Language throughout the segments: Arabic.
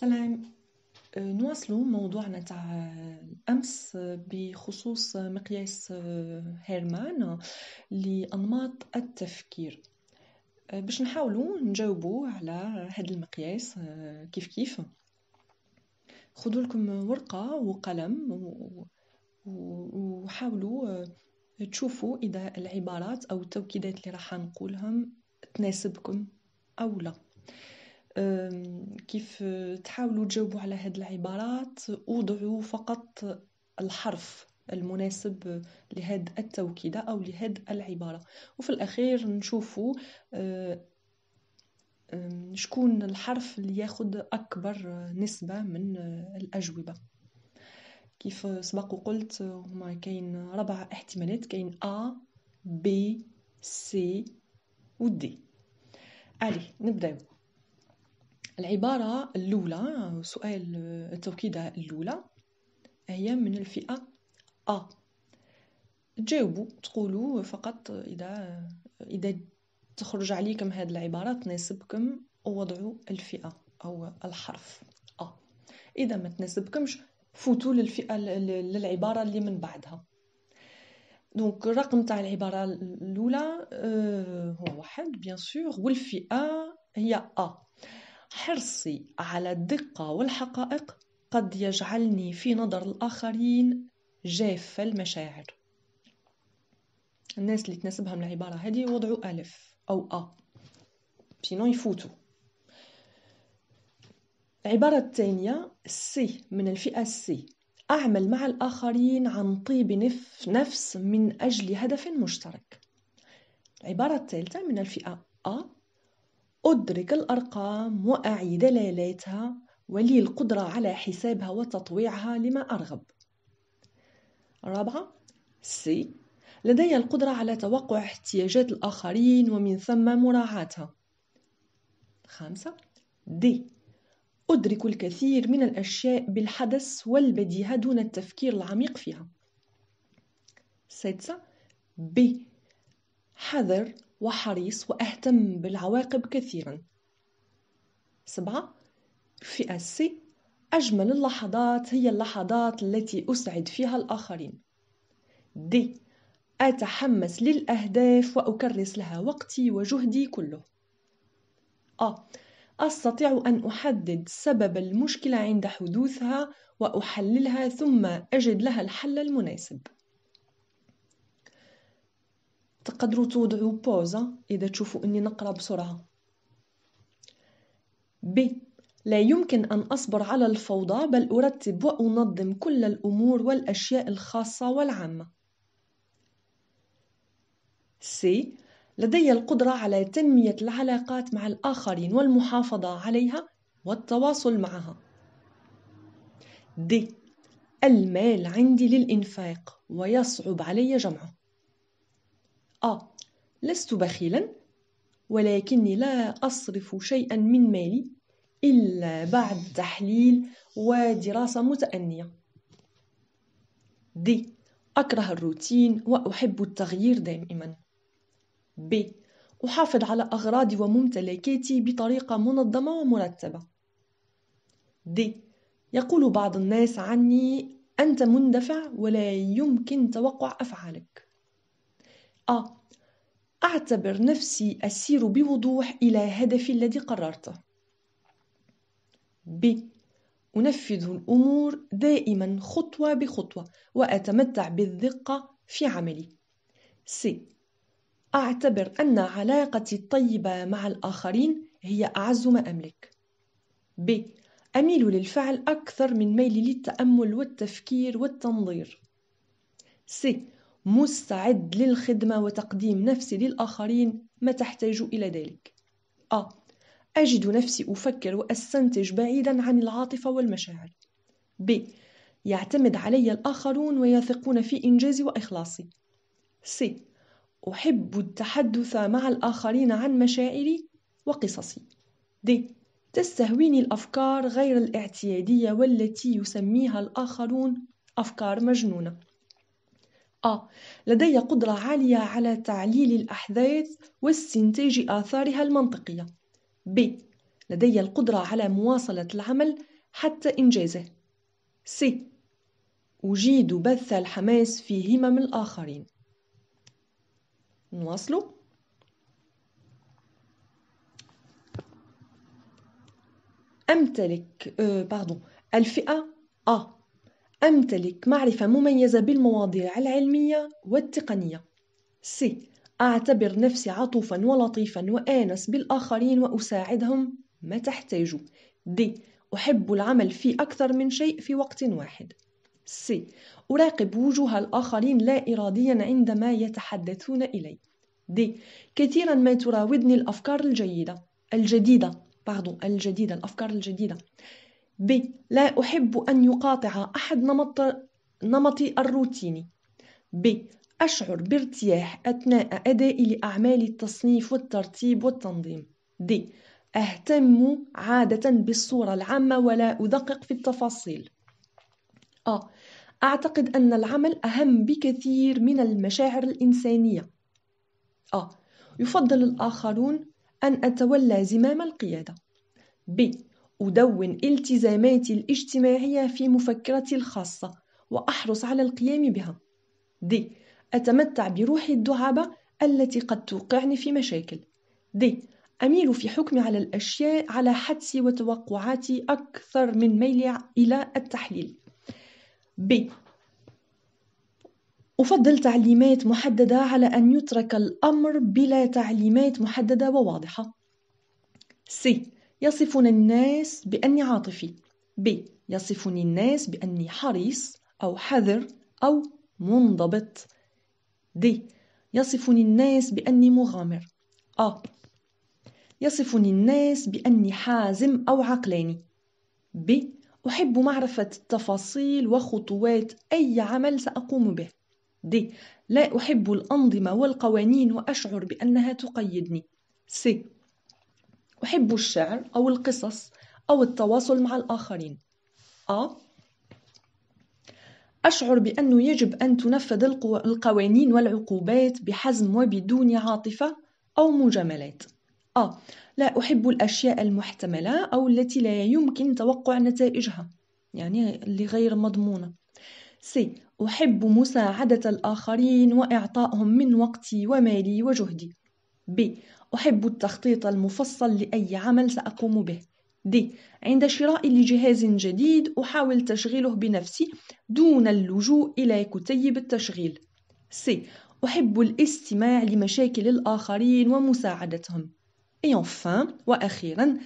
سلام آه، نواصلوا موضوعنا تاع الامس آه، آه، بخصوص مقياس هيرمان لانماط التفكير باش نحاولوا نجاوبوا على هذا المقياس كيف كيف خذوا لكم ورقه وقلم وحاولوا تشوفوا اذا العبارات او التوكيدات اللي راح نقولهم تناسبكم او لا كيف تحاولوا تجاوبوا على هاد العبارات وضعوا فقط الحرف المناسب لهاد التوكيدة أو لهاد العبارة وفي الأخير نشوفوا شكون الحرف اللي ياخد أكبر نسبة من الأجوبة كيف سبق وقلت هما كاين ربع احتمالات كاين A B C و D علي نبداو العبارة الأولى سؤال التوكيدة الأولى هي من الفئة أ تجاوبوا تقولوا فقط إذا إذا تخرج عليكم هذه العبارة تناسبكم ووضعوا الفئة أو الحرف أ إذا ما تناسبكمش فوتوا للفئة للعبارة اللي من بعدها دونك الرقم تاع العبارة الأولى آه، هو واحد بيان سور والفئة هي أ حرصي على الدقة والحقائق قد يجعلني في نظر الآخرين جافة المشاعر الناس اللي تناسبهم العبارة هذه وضعوا ألف أو أ سينو يفوتوا العبارة الثانية سي من الفئة سي أعمل مع الآخرين عن طيب نفس من أجل هدف مشترك العبارة الثالثة من الفئة أ أدرك الأرقام وأعي دلالاتها ولي القدرة على حسابها وتطويعها لما أرغب رابعة سي لدي القدرة على توقع احتياجات الآخرين ومن ثم مراعاتها خمسة دي أدرك الكثير من الأشياء بالحدث والبديهة دون التفكير العميق فيها سادسة ب حذر وحريص وأهتم بالعواقب كثيرا سبعة في السي أجمل اللحظات هي اللحظات التي أسعد فيها الآخرين دي أتحمس للأهداف وأكرس لها وقتي وجهدي كله أ أستطيع أن أحدد سبب المشكلة عند حدوثها وأحللها ثم أجد لها الحل المناسب تقدروا توضعوا بوزا إذا تشوفوا أني نقرأ بسرعة ب لا يمكن أن أصبر على الفوضى بل أرتب وأنظم كل الأمور والأشياء الخاصة والعامة س لدي القدرة على تنمية العلاقات مع الآخرين والمحافظة عليها والتواصل معها د المال عندي للإنفاق ويصعب علي جمعه ا آه، لست بخيلا ولكني لا أصرف شيئا من مالي إلا بعد تحليل ودراسة متأنية D. أكره الروتين وأحب التغيير دائما ب أحافظ على أغراضي وممتلكاتي بطريقة منظمة ومرتبة دي يقول بعض الناس عني أنت مندفع ولا يمكن توقع أفعالك أ آه، أعتبر نفسي أسير بوضوح إلى هدفي الذي قررته ب أنفذ الأمور دائما خطوة بخطوة وأتمتع بالدقة في عملي س أعتبر أن علاقتي الطيبة مع الآخرين هي أعز ما أملك ب أميل للفعل أكثر من ميلي للتأمل والتفكير والتنظير س مستعد للخدمة وتقديم نفسي للآخرين ما تحتاج إلى ذلك أ آه، أجد نفسي أفكر وأستنتج بعيدا عن العاطفة والمشاعر ب يعتمد علي الآخرون ويثقون في إنجازي وإخلاصي س أحب التحدث مع الآخرين عن مشاعري وقصصي د تستهويني الأفكار غير الاعتيادية والتي يسميها الآخرون أفكار مجنونة أ. آه، لدي قدرة عالية على تعليل الأحداث واستنتاج آثارها المنطقية. ب. لدي القدرة على مواصلة العمل حتى إنجازه. س. أجيد بث الحماس في همم الآخرين. نواصل أمتلك أه باردون الفئة أ آه. أمتلك معرفة مميزة بالمواضيع العلمية والتقنية. C. أعتبر نفسي عطوفا ولطيفا وآنس بالآخرين وأساعدهم متى احتاجوا. D. أحب العمل في أكثر من شيء في وقت واحد. C. أراقب وجوه الآخرين لا إراديا عندما يتحدثون إلي. D. كثيرا ما تراودني الأفكار الجيدة الجديدة باردون الجديدة الأفكار الجديدة ب لا أحب أن يقاطع أحد نمط نمطي الروتيني ب أشعر بارتياح أثناء أدائي لأعمال التصنيف والترتيب والتنظيم د أهتم عادة بالصورة العامة ولا أدقق في التفاصيل أ أعتقد أن العمل أهم بكثير من المشاعر الإنسانية أ يفضل الآخرون أن أتولى زمام القيادة ب أدون التزاماتي الاجتماعية في مفكرتي الخاصة وأحرص على القيام بها د أتمتع بروح الدعابة التي قد توقعني في مشاكل د أميل في حكمي على الأشياء على حدسي وتوقعاتي أكثر من ميلي إلى التحليل ب أفضل تعليمات محددة على أن يترك الأمر بلا تعليمات محددة وواضحة سي يصفني الناس بأني عاطفي ب يصفني الناس بأني حريص أو حذر أو منضبط د يصفني الناس بأني مغامر أ يصفني الناس بأني حازم أو عقلاني ب أحب معرفة التفاصيل وخطوات أي عمل سأقوم به د لا أحب الأنظمة والقوانين وأشعر بأنها تقيدني س أحب الشعر أو القصص أو التواصل مع الآخرين أ أشعر بأنه يجب أن تنفذ القوانين والعقوبات بحزم وبدون عاطفة أو مجاملات أ لا أحب الأشياء المحتملة أو التي لا يمكن توقع نتائجها يعني اللي غير مضمونة سي أحب مساعدة الآخرين وإعطائهم من وقتي ومالي وجهدي ب أحب التخطيط المفصل لأي عمل سأقوم به د عند شرائي لجهاز جديد أحاول تشغيله بنفسي دون اللجوء إلى كتيب التشغيل س أحب الاستماع لمشاكل الآخرين ومساعدتهم Et enfin, وأخيرا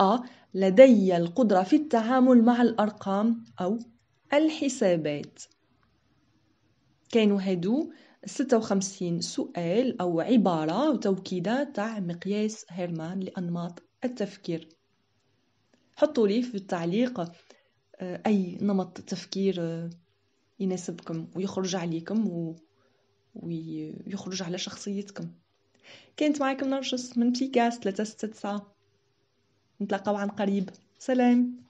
أ لدي القدرة في التعامل مع الأرقام أو الحسابات كانوا هادو 56 سؤال أو عبارة وتوكيدة تاع مقياس هيرمان لأنماط التفكير حطوا لي في التعليق آه، أي نمط تفكير آه، يناسبكم ويخرج عليكم و... ويخرج على شخصيتكم كانت معكم نرجس من بيكاس 369 نتلاقاو عن قريب سلام